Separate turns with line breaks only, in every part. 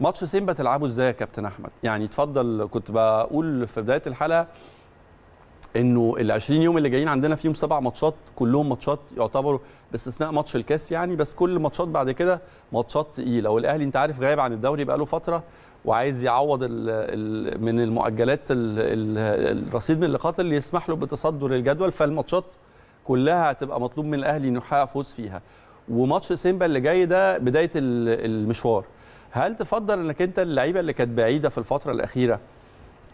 ماتش سيمبا تلعبه ازاي يا كابتن احمد يعني اتفضل كنت بقول في بدايه الحلقه انه ال 20 يوم اللي جايين عندنا فيهم سبع ماتشات كلهم ماتشات يعتبروا باستثناء ماتش الكاس يعني بس كل الماتشات بعد كده ماتشات ثقيله والاهلي انت عارف غايب عن الدوري بقاله فتره وعايز يعوض الـ الـ من المؤجلات الرصيد من اللقاءات اللي يسمح له بتصدر الجدول فالماتشات كلها هتبقى مطلوب من الاهلي انه يحقق فوز فيها وماتش سيمبا اللي جاي ده بدايه المشوار هل تفضل انك انت اللعيبه اللي كانت بعيده في الفتره الاخيره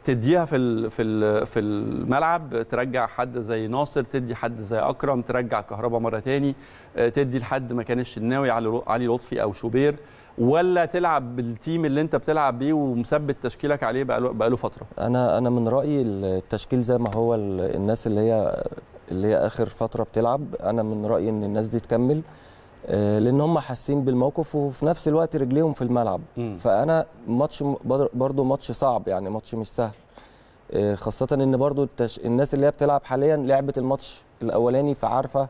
تديها في في في الملعب ترجع حد زي ناصر تدي حد زي اكرم ترجع كهربا مره تاني آه، تدي لحد ما كان الشناوي علي لطفي او شوبير ولا تلعب بالتيم اللي انت بتلعب بيه ومثبت تشكيلك عليه بقاله, بقاله فتره
انا انا من رايي التشكيل زي ما هو الناس اللي هي اللي هي اخر فتره بتلعب انا من رايي ان الناس دي تكمل آه، لان هم حاسين بالموقف وفي نفس الوقت رجليهم في الملعب م. فانا ماتش برضو ماتش صعب يعني ماتش مش سهل آه، خاصه ان برضو التش... الناس اللي هي بتلعب حاليا لعبت الماتش الاولاني فعارفه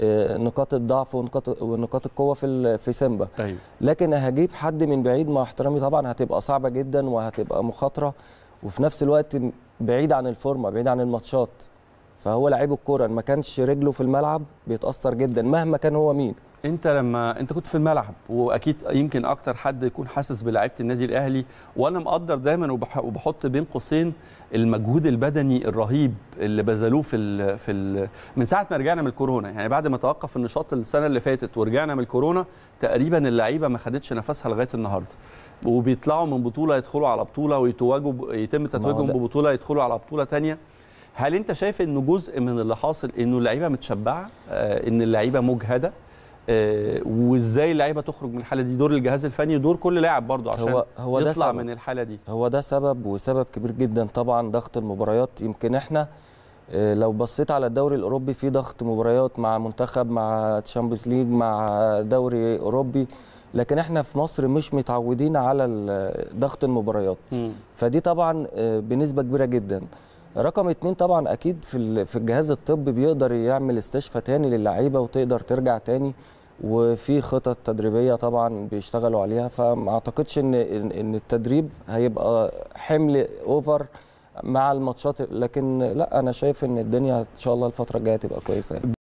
آه، نقاط الضعف ونقاط ونقاط القوه في في سيمبا أيوه. لكن هجيب حد من بعيد مع احترامي طبعا هتبقى صعبه جدا وهتبقى مخاطره وفي نفس الوقت بعيد عن الفورمه بعيد عن الماتشات فهو لعيب الكوره ما كانش رجله في الملعب بيتاثر جدا مهما كان هو مين
انت لما انت كنت في الملعب واكيد يمكن اكتر حد يكون حاسس بلعيبه النادي الاهلي وانا مقدر دايما وبحط بين قوسين المجهود البدني الرهيب اللي بذلوه في الـ في الـ من ساعه ما رجعنا من الكورونا يعني بعد ما توقف النشاط السنه اللي فاتت ورجعنا من الكورونا تقريبا اللعيبه ما خدتش نفسها لغايه النهارده وبيطلعوا من بطوله يدخلوا على بطوله ويتواجوا يتم تتويجهم ببطوله يدخلوا على بطوله ثانيه هل انت شايف انه جزء من اللي حاصل انه اللعيبه متشبعه آه، ان اللعيبه مجهده آه، وازاي اللعيبه تخرج من الحاله دي دور الجهاز الفني ودور كل لاعب برضه عشان هو هو ده يطلع سبب. من الحاله
دي هو ده سبب وسبب كبير جدا طبعا ضغط المباريات يمكن احنا آه، لو بصيت على الدوري الاوروبي في ضغط مباريات مع منتخب مع تشامبيونز ليج مع دوري اوروبي لكن احنا في مصر مش متعودين على ضغط المباريات م. فدي طبعا بنسبه كبيره جدا رقم اتنين طبعا اكيد في في الجهاز الطبي بيقدر يعمل استشفاء تاني للعيبه وتقدر ترجع تاني وفي خطط تدريبيه طبعا بيشتغلوا عليها فما اعتقدش ان ان التدريب هيبقى حمل اوفر مع الماتشات لكن لا انا شايف ان الدنيا ان شاء الله الفتره الجايه تبقى كويسه يعني.